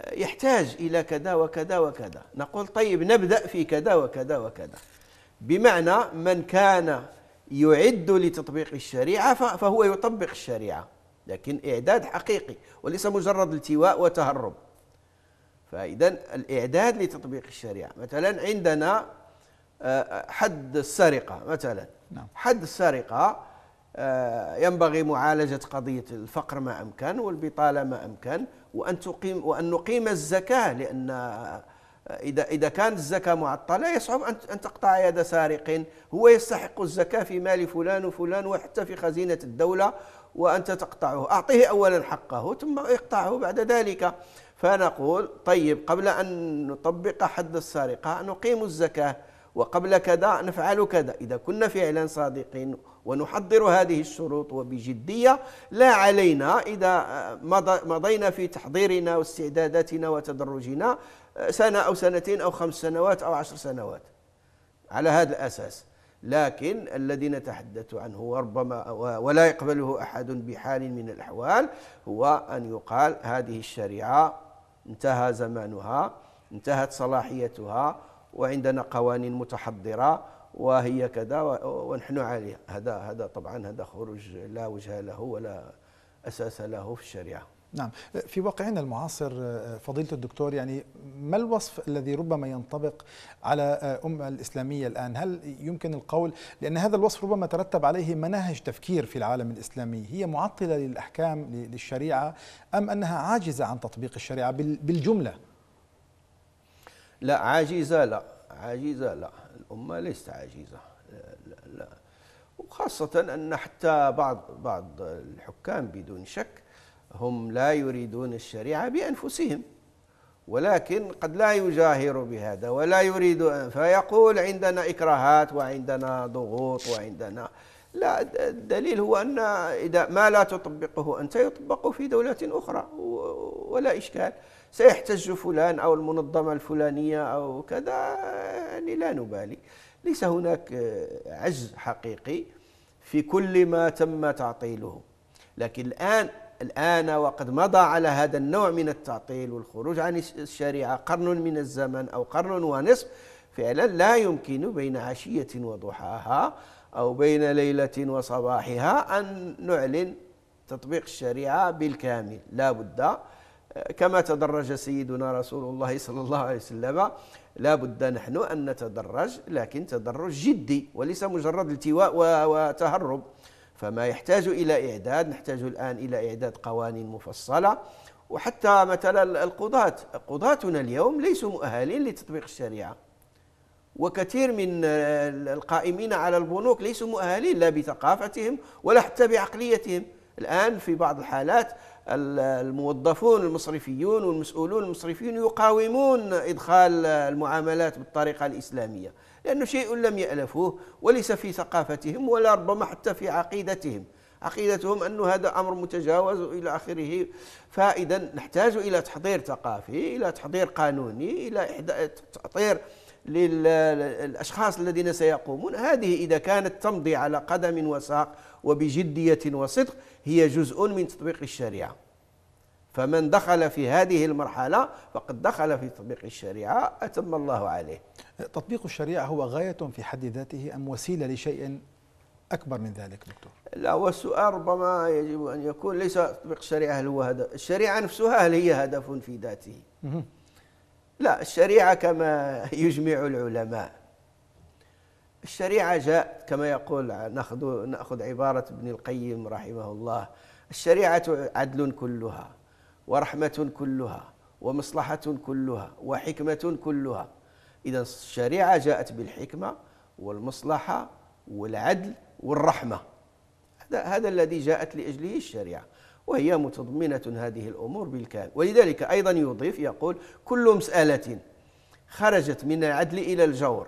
آه، يحتاج إلى كذا وكذا وكذا نقول طيب نبدأ في كذا وكذا وكذا بمعنى من كان يعد لتطبيق الشريعة فهو يطبق الشريعة لكن إعداد حقيقي وليس مجرد التواء وتهرب فإذا الإعداد لتطبيق الشريعة مثلا عندنا آه، حد السرقة مثلا نعم. حد السرقة آه، ينبغي معالجة قضية الفقر ما أمكن والبطالة ما أمكن وأن تقيم وأن نقيم الزكاة لأن آه، إذا إذا كانت الزكاة معطلة يصعب أن تقطع يد سارق هو يستحق الزكاة في مال فلان وفلان وحتى في خزينة الدولة وأنت تقطعه أعطيه أولا حقه ثم اقطعه بعد ذلك فنقول طيب قبل أن نطبق حد السرقة نقيم الزكاة وقبل كذا نفعل كذا إذا كنا فعلا صادقين ونحضر هذه الشروط وبجدية لا علينا إذا مضينا في تحضيرنا واستعداداتنا وتدرجنا سنة أو سنتين أو خمس سنوات أو عشر سنوات على هذا الأساس لكن الذي نتحدث عنه وربما ولا يقبله أحد بحال من الأحوال هو أن يقال هذه الشريعة انتهى زمانها انتهت صلاحيتها وعندنا قوانين متحضرة وهي كذا ونحن عليها هذا هذا طبعا هذا خروج لا وجه له ولا أساس له في الشريعة نعم في واقعنا المعاصر آه، فضيلة الدكتور يعني ما الوصف الذي ربما ينطبق على آه، أمة الإسلامية الآن هل يمكن القول لأن هذا الوصف ربما ترتب عليه مناهج تفكير في العالم الإسلامي هي معطلة للأحكام للشريعة أم أنها عاجزة عن تطبيق الشريعة بالجملة لا عاجزة لا عاجزة لا الأمة ليست عاجزة لا, لا. وخاصة أن حتى بعض بعض الحكام بدون شك هم لا يريدون الشريعة بأنفسهم ولكن قد لا يجاهر بهذا ولا يريد فيقول عندنا إكراهات وعندنا ضغوط وعندنا لا الدليل هو أن إذا ما لا تطبقه أنت يطبق في دولة أخرى ولا إشكال سيحتج فلان أو المنظمة الفلانية أو كذا يعني لا نبالي ليس هناك عجز حقيقي في كل ما تم تعطيله لكن الآن الآن وقد مضى على هذا النوع من التعطيل والخروج عن الشريعة قرن من الزمن أو قرن ونصف فعلا لا يمكن بين عشية وضحاها أو بين ليلة وصباحها أن نعلن تطبيق الشريعة بالكامل لا بد آه، كما تدرج سيدنا رسول الله صلى الله عليه وسلم لا بد نحن أن نتدرج لكن تدرج جدي وليس مجرد التواء وتهرب فما يحتاج إلى إعداد نحتاج الآن إلى إعداد قوانين مفصلة وحتى مثلا القضاة قضاتنا اليوم ليسوا مؤهلين لتطبيق الشريعة وكثير من القائمين على البنوك ليسوا مؤهلين لا بثقافتهم ولا حتى بعقليتهم الآن في بعض الحالات الموظفون المصرفيون والمسؤولون المصرفيون يقاومون إدخال المعاملات بالطريقة الإسلامية لأنه شيء لم يألفوه وليس في ثقافتهم ولا ربما حتى في عقيدتهم عقيدتهم أن هذا أمر متجاوز إلى آخره فإذا نحتاج إلى تحضير ثقافي إلى تحضير قانوني إلى تحضير للأشخاص الذين سيقومون هذه إذا كانت تمضي على قدم وساق وبجدية وصدق هي جزء من تطبيق الشريعة فمن دخل في هذه المرحلة فقد دخل في تطبيق الشريعة أتم الله عليه تطبيق الشريعة هو غاية في حد ذاته أم وسيلة لشيء أكبر من ذلك دكتور؟ لا والسؤال ربما يجب أن يكون ليس تطبيق الشريعة هل هو هدف الشريعة نفسها هل هي هدف في ذاته لا الشريعة كما يجمع العلماء الشريعة جاء كما يقول نأخذ, نأخذ عبارة ابن القيم رحمه الله الشريعة عدل كلها ورحمة كلها ومصلحة كلها وحكمة كلها إذا الشريعة جاءت بالحكمة والمصلحة والعدل والرحمة هذا, هذا الذي جاءت لأجله الشريعة وهي متضمنة هذه الأمور بالكامل ولذلك أيضا يضيف يقول كل مسألة خرجت من العدل إلى الجور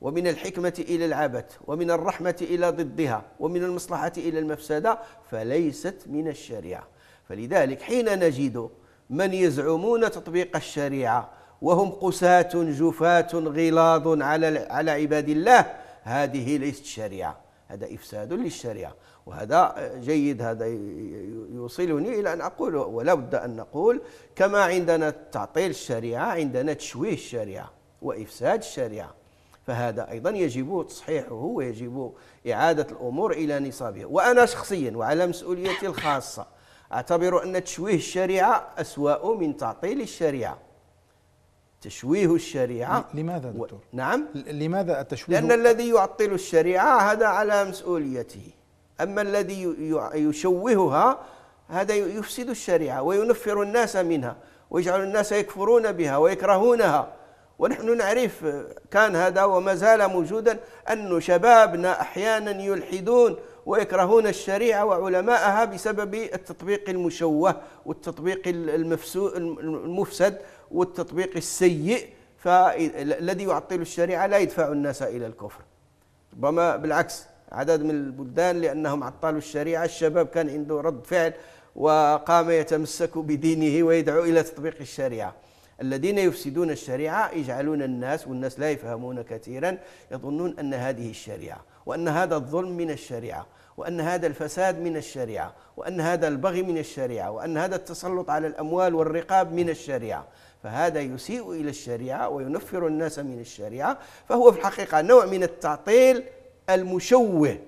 ومن الحكمة إلى العبث ومن الرحمة إلى ضدها ومن المصلحة إلى المفسدة فليست من الشريعة فلذلك حين نجد من يزعمون تطبيق الشريعة وهم قساة جفاة غلاظ على على عباد الله هذه ليست شريعة هذا إفساد للشريعة وهذا جيد هذا يوصلني إلى أن أقول ولا بد أن نقول كما عندنا تعطيل الشريعة عندنا تشويه الشريعة وإفساد الشريعة فهذا أيضا يجب تصحيحه ويجب إعادة الأمور إلى نصابها وأنا شخصيا وعلى مسؤوليتي الخاصة أعتبر أن تشويه الشريعة أسوأ من تعطيل الشريعة تشويه الشريعة لماذا دكتور؟ و... نعم لماذا التشويه؟ لأن الذي يعطل الشريعة هذا على مسؤوليته أما الذي يشوهها هذا يفسد الشريعة وينفر الناس منها ويجعل الناس يكفرون بها ويكرهونها ونحن نعرف كان هذا وما زال موجودا أن شبابنا أحيانا يلحدون ويكرهون الشريعة وعلماءها بسبب التطبيق المشوه والتطبيق المفسد والتطبيق السيء الذي يعطل الشريعة لا يدفع الناس إلى الكفر ربما بالعكس عدد من البلدان لأنهم عطلوا الشريعة الشباب كان عنده رد فعل وقام يتمسك بدينه ويدعو إلى تطبيق الشريعة الذين يفسدون الشريعة يجعلون الناس والناس لا يفهمون كثيرا يظنون أن هذه الشريعة وأن هذا الظلم من الشريعة وأن هذا الفساد من الشريعة وأن هذا البغي من الشريعة وأن هذا التسلط على الأموال والرقاب من الشريعة فهذا يسيء إلى الشريعة وينفر الناس من الشريعة فهو في الحقيقة نوع من التعطيل المشوه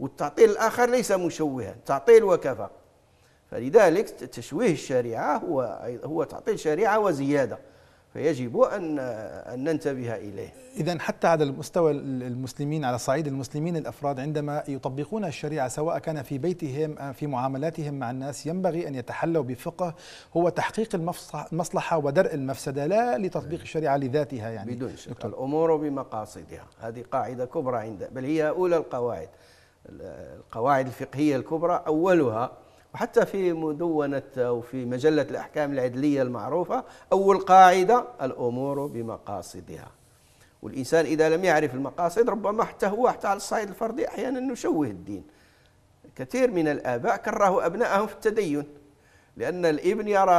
والتعطيل الآخر ليس مشوها تعطيل وكفى فلذلك تشويه الشريعة هو هو تعطيل شريعة وزيادة فيجب أن أن ننتبه إليه إذا حتى على المستوى المسلمين على صعيد المسلمين الأفراد عندما يطبقون الشريعة سواء كان في بيتهم آه، في معاملاتهم مع الناس ينبغي أن يتحلوا بفقه هو تحقيق المصلحة ودرء المفسدة لا لتطبيق الشريعة لذاتها يعني بدون شك دكتور. الأمور بمقاصدها هذه قاعدة كبرى عند بل هي أولى القواعد القواعد الفقهية الكبرى أولها وحتى في مدونة أو في مجلة الأحكام العدلية المعروفة أول قاعدة الأمور بمقاصدها والإنسان إذا لم يعرف المقاصد ربما حتى هو حتى على الصعيد الفردي أحيانا نشوه الدين كثير من الآباء كرهوا أبنائهم في التدين لأن الابن يرى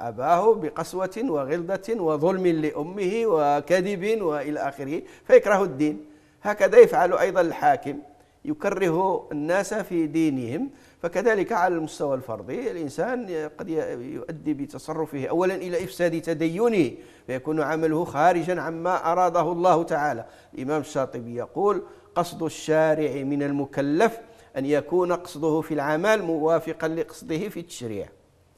أباه بقسوة وغلظة وظلم لأمه وكذب وإلى آخره فيكره الدين هكذا يفعل أيضا الحاكم يكره الناس في دينهم فكذلك على المستوى الفردي الإنسان قد يؤدي بتصرفه أولا إلى إفساد تدينه فيكون عمله خارجا عما أراده الله تعالى الإمام الشاطبي يقول قصد الشارع من المكلف أن يكون قصده في العمل موافقا لقصده في التشريع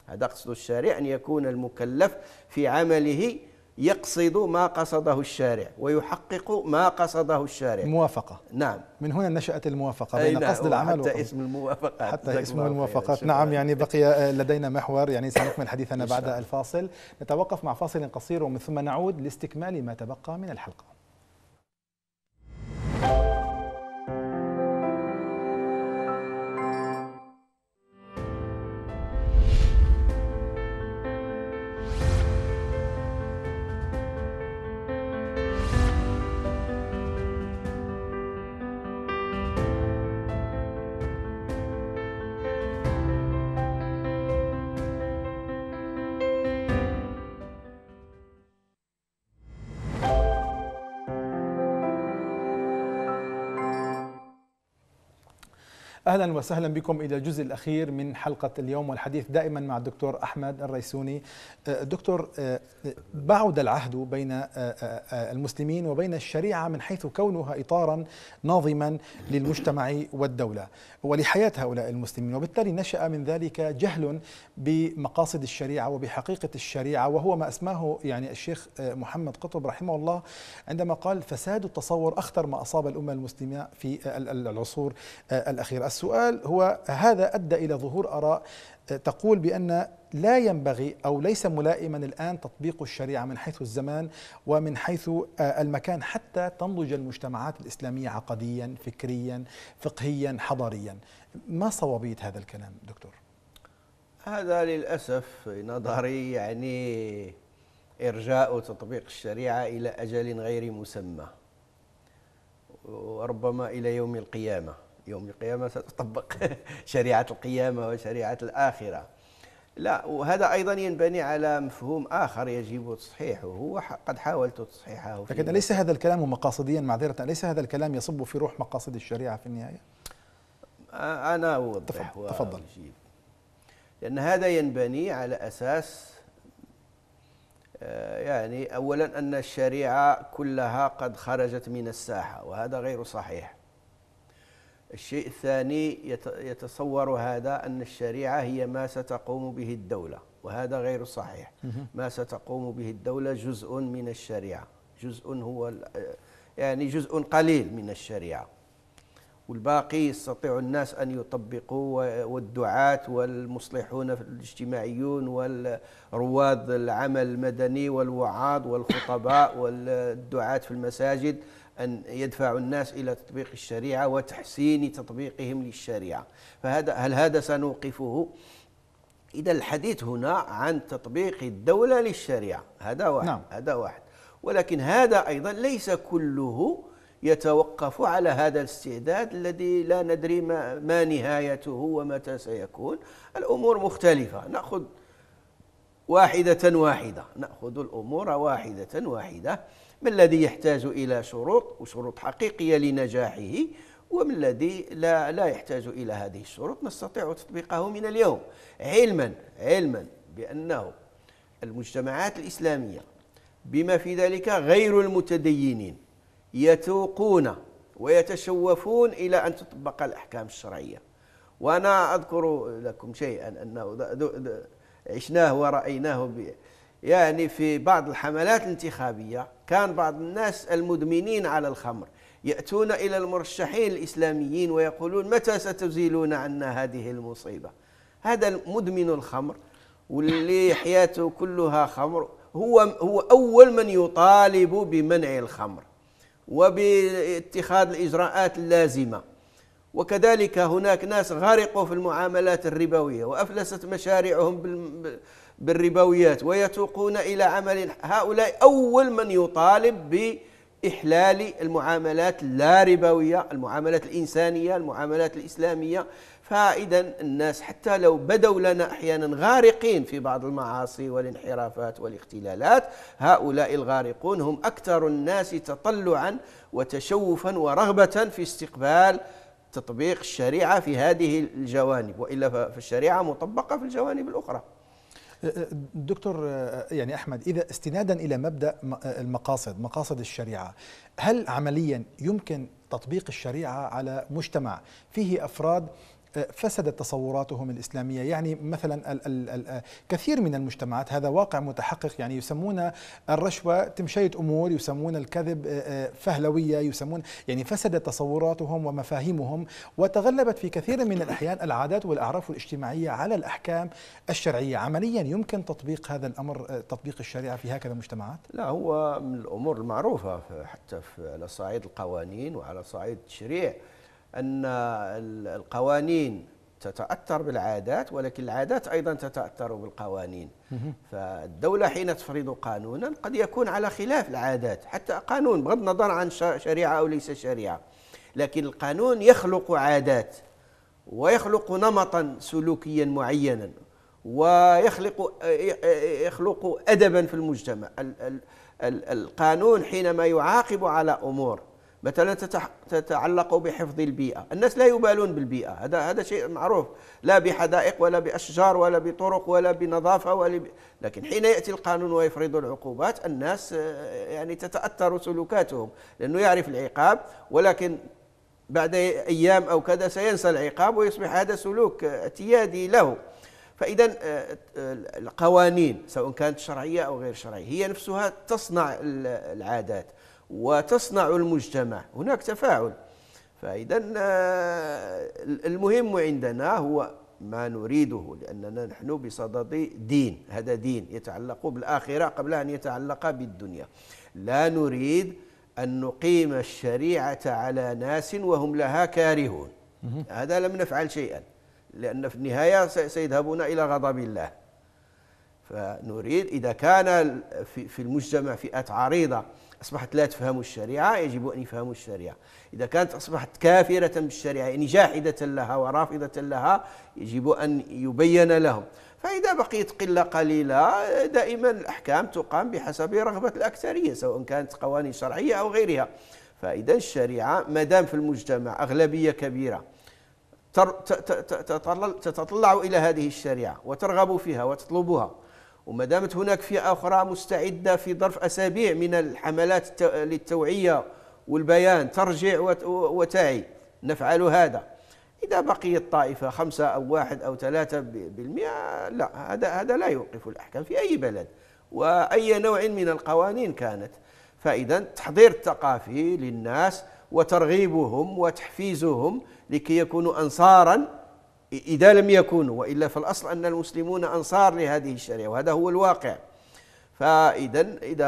هذا قصد الشارع أن يكون المكلف في عمله يقصد ما قصده الشارع ويحقق ما قصده الشارع موافقة نعم من هنا نشأت الموافقة بين نعم قصد العمل حتى اسم الموافقة حتى اسم الموافقات نعم يعني بقي آه، لدينا محور يعني سنكمل حديثنا بعد الفاصل نتوقف مع فاصل قصير ومن ثم نعود لاستكمال ما تبقى من الحلقة اهلا وسهلا بكم الى الجزء الاخير من حلقه اليوم والحديث دائما مع الدكتور احمد الريسوني أه، دكتور أه، بعد العهد بين أه، المسلمين وبين الشريعه من حيث كونها اطارا ناظما للمجتمع والدوله ولحياه هؤلاء المسلمين وبالتالي نشا من ذلك جهل بمقاصد الشريعه وبحقيقه الشريعه وهو ما اسماه يعني الشيخ محمد قطب رحمه الله عندما قال فساد التصور اخطر ما اصاب الامه المسلمه في العصور الاخيره السؤال هو هذا أدى إلى ظهور آراء آه، تقول بأن لا ينبغي أو ليس ملائما الآن تطبيق الشريعة من حيث الزمان ومن حيث آه، المكان حتى تنضج المجتمعات الإسلامية عقديا فكريا فقهيا حضاريا ما صوابية هذا الكلام دكتور؟ هذا للأسف نظري يعني إرجاء تطبيق الشريعة إلى أجل غير مسمى وربما إلى يوم القيامة يوم القيامة ستطبق شريعة القيامة وشريعة الآخرة لا وهذا أيضا ينبني على مفهوم آخر يجب تصحيحه وقد حاولت تصحيحه لكن ليس هذا الكلام مقاصديا معذرة ليس هذا الكلام يصب في روح مقاصد الشريعة في النهاية أنا أوضح تفضل وأجيب. لأن هذا ينبني على أساس آه، يعني أولا أن الشريعة كلها قد خرجت من الساحة وهذا غير صحيح الشيء الثاني يتصور هذا أن الشريعة هي ما ستقوم به الدولة وهذا غير صحيح ما ستقوم به الدولة جزء من الشريعة جزء هو يعني جزء قليل من الشريعة والباقي يستطيع الناس أن يطبقوا والدعاة والمصلحون الاجتماعيون والرواد العمل المدني والوعاظ والخطباء والدعاة في المساجد أن يدفع الناس إلى تطبيق الشريعة وتحسين تطبيقهم للشريعة فهذا هل هذا سنوقفه؟ إذا الحديث هنا عن تطبيق الدولة للشريعة هذا واحد نعم. هذا واحد ولكن هذا أيضا ليس كله يتوقف على هذا الاستعداد الذي لا ندري ما, ما نهايته ومتى سيكون الأمور مختلفة نأخذ واحدة واحدة نأخذ الأمور واحدة واحدة ما الذي يحتاج إلى شروط وشروط حقيقية لنجاحه وما الذي لا, لا يحتاج إلى هذه الشروط نستطيع تطبيقه من اليوم علما علما بأنه المجتمعات الإسلامية بما في ذلك غير المتدينين يتوقون ويتشوفون إلى أن تطبق الأحكام الشرعية وأنا أذكر لكم شيئا أنه عشناه ورأيناه يعني في بعض الحملات الانتخابية كان بعض الناس المدمنين على الخمر يأتون إلى المرشحين الإسلاميين ويقولون متى ستزيلون عنا هذه المصيبة هذا مدمن الخمر واللي حياته كلها خمر هو هو أول من يطالب بمنع الخمر وباتخاذ الإجراءات اللازمة وكذلك هناك ناس غرقوا في المعاملات الربوية وأفلست مشاريعهم بالربويات ويتوقون إلى عمل هؤلاء أول من يطالب بإحلال المعاملات لا ربوية المعاملات الإنسانية المعاملات الإسلامية فإذا الناس حتى لو بدوا لنا أحيانا غارقين في بعض المعاصي والانحرافات والاختلالات هؤلاء الغارقون هم أكثر الناس تطلعا وتشوفا ورغبة في استقبال تطبيق الشريعة في هذه الجوانب وإلا فالشريعة مطبقة في الجوانب الأخرى أه، أه، دكتور أه، يعني احمد اذا استنادا الى مبدا المقاصد مقاصد الشريعه هل عمليا يمكن تطبيق الشريعه على مجتمع فيه افراد فسدت تصوراتهم الإسلامية يعني مثلا ال ال ال كثير من المجتمعات هذا واقع متحقق يعني يسمون الرشوة تمشيت أمور يسمون الكذب آه، آه، فهلوية يسمون يعني فسدت تصوراتهم ومفاهيمهم وتغلبت في كثير من الأحيان العادات والأعراف الاجتماعية على الأحكام الشرعية عمليا يمكن تطبيق هذا الأمر آه، تطبيق الشريعة في هكذا مجتمعات؟ لا هو من الأمور المعروفة حتى على صعيد القوانين وعلى صعيد التشريع أن القوانين تتأثر بالعادات ولكن العادات أيضا تتأثر بالقوانين فالدولة حين تفرض قانونا قد يكون على خلاف العادات حتى قانون بغض النظر عن شريعة أو ليس شريعة لكن القانون يخلق عادات ويخلق نمطا سلوكيا معينا ويخلق يخلق أدبا في المجتمع القانون حينما يعاقب على أمور مثلا تتعلق بحفظ البيئة الناس لا يبالون بالبيئة هذا هذا شيء معروف لا بحدائق ولا بأشجار ولا بطرق ولا بنظافة ولا ب... لكن حين يأتي القانون ويفرض العقوبات الناس آه، يعني تتأثر سلوكاتهم لأنه يعرف العقاب ولكن بعد أيام أو كذا سينسى العقاب ويصبح هذا سلوك اعتيادي له فإذا آه، آه، القوانين سواء كانت شرعية أو غير شرعية هي نفسها تصنع العادات وتصنع المجتمع هناك تفاعل فإذا آه، المهم عندنا هو ما نريده لأننا نحن بصدد دين هذا دين يتعلق بالآخرة قبل أن يتعلق بالدنيا لا نريد أن نقيم الشريعة على ناس وهم لها كارهون هذا لم نفعل شيئا لأن في النهاية سيذهبون إلى غضب الله فنريد إذا كان في المجتمع فئات عريضة أصبحت لا تفهم الشريعة يجب أن يفهموا الشريعة إذا كانت أصبحت كافرة بالشريعة يعني جاحدة لها ورافضة لها يجب أن يبين لهم فإذا بقيت قلة قليلة دائما الأحكام تقام بحسب رغبة الأكثرية سواء كانت قوانين شرعية أو غيرها فإذا الشريعة ما دام في المجتمع أغلبية كبيرة تتطلع إلى هذه الشريعة وترغب فيها وتطلبها وما دامت هناك فئه اخرى مستعده في ظرف اسابيع من الحملات للتوعيه والبيان ترجع وتعي نفعل هذا إذا بقيت طائفة خمسة أو واحد أو ثلاثة بالمئة لا هذا هذا لا يوقف الأحكام في أي بلد وأي نوع من القوانين كانت فإذا تحضير الثقافي للناس وترغيبهم وتحفيزهم لكي يكونوا أنصارا إذا لم يكونوا وإلا فالأصل أن المسلمون أنصار لهذه الشريعة وهذا هو الواقع فإذا إذا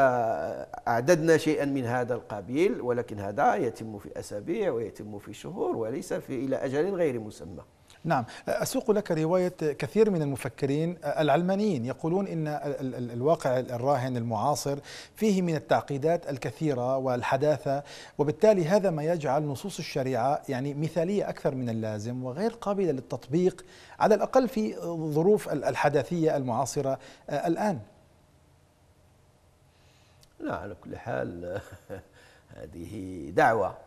أعددنا شيئا من هذا القبيل ولكن هذا يتم في أسابيع ويتم في شهور وليس في إلى أجل غير مسمى نعم أسوق لك رواية كثير من المفكرين آه، العلمانيين يقولون إن الواقع الراهن المعاصر فيه من التعقيدات الكثيرة والحداثة وبالتالي هذا ما يجعل نصوص الشريعة يعني مثالية أكثر من اللازم وغير قابلة للتطبيق على الأقل في ظروف الحداثية المعاصرة آه، الآن لا نعم، على كل حال هذه دعوة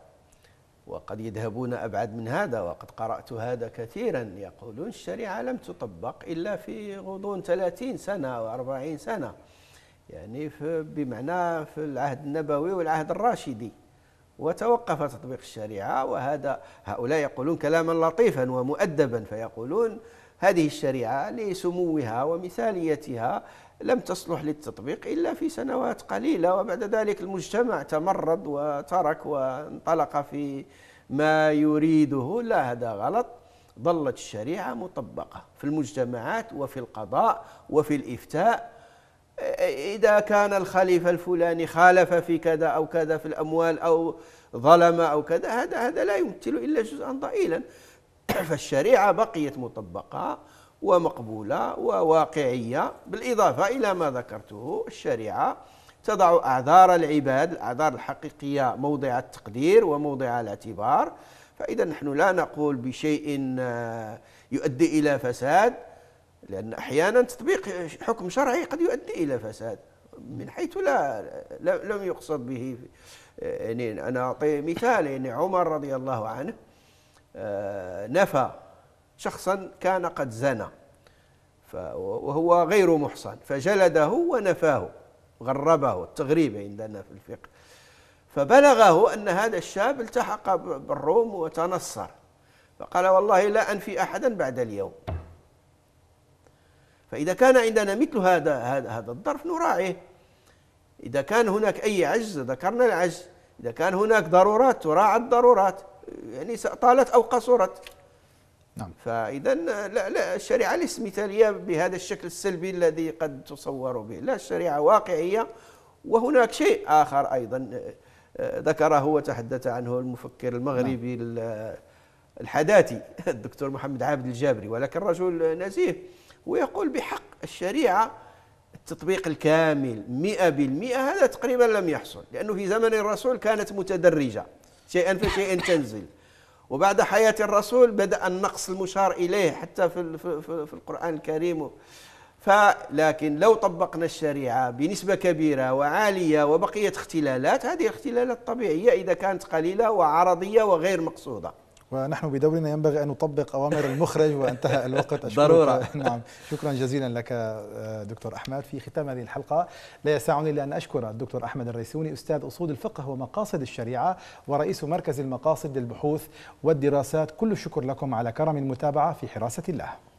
وقد يذهبون أبعد من هذا وقد قرأت هذا كثيرا يقولون الشريعة لم تطبق إلا في غضون 30 سنة و40 سنة يعني بمعنى في العهد النبوي والعهد الراشدي وتوقف تطبيق الشريعة وهذا هؤلاء يقولون كلاما لطيفا ومؤدبا فيقولون هذه الشريعة لسموها ومثاليتها لم تصلح للتطبيق إلا في سنوات قليلة وبعد ذلك المجتمع تمرد وترك وانطلق في ما يريده لا هذا غلط ظلت الشريعة مطبقة في المجتمعات وفي القضاء وفي الإفتاء إذا كان الخليفة الفلاني خالف في كذا أو كذا في الأموال أو ظلم أو كذا هذا هذا لا يمثل إلا جزءا ضئيلا فالشريعة بقيت مطبقة ومقبولة وواقعية بالإضافة إلى ما ذكرته الشريعة تضع أعذار العباد الأعذار الحقيقية موضع التقدير وموضع الاعتبار فإذا نحن لا نقول بشيء آه، يؤدي إلى فساد لأن أحيانا تطبيق حكم شرعي قد يؤدي إلى فساد من حيث لا, لم يقصد به آه، يعني أنا أعطي مثال يعني عمر رضي الله عنه آه، نفى شخصا كان قد زنى وهو غير محصن فجلده ونفاه غربه التغريب عندنا في الفقه فبلغه أن هذا الشاب التحق بالروم وتنصر فقال والله لا أنفي أحدا بعد اليوم فإذا كان عندنا مثل هذا هذا الظرف نراعيه إذا كان هناك أي عجز ذكرنا العجز إذا كان هناك ضرورات تراعى الضرورات يعني طالت أو قصرت نعم. فإذا لا, لا الشريعة ليست مثالية بهذا الشكل السلبي الذي قد تصور به لا الشريعة واقعية وهناك شيء آخر أيضا آه، آه، ذكره وتحدث عنه المفكر المغربي نعم. الحداثي الدكتور محمد عابد الجابري ولكن رجل نزيه ويقول بحق الشريعة التطبيق الكامل 100% هذا تقريبا لم يحصل لأنه في زمن الرسول كانت متدرجة شيئا فشيئا تنزل وبعد حياة الرسول بدأ النقص المشار إليه حتى في, في, في, القرآن الكريم فلكن لو طبقنا الشريعة بنسبة كبيرة وعالية وبقية اختلالات هذه اختلالات طبيعية إذا كانت قليلة وعرضية وغير مقصودة ونحن بدورنا ينبغي أن نطبق أوامر المخرج وانتهى الوقت ضرورة نعم شكرا جزيلا لك آه، دكتور أحمد في ختام هذه الحلقة لا يسعني إلا أن أشكر الدكتور أحمد الريسوني أستاذ أصول الفقه ومقاصد الشريعة ورئيس مركز المقاصد للبحوث والدراسات كل الشكر لكم على كرم المتابعة في حراسة الله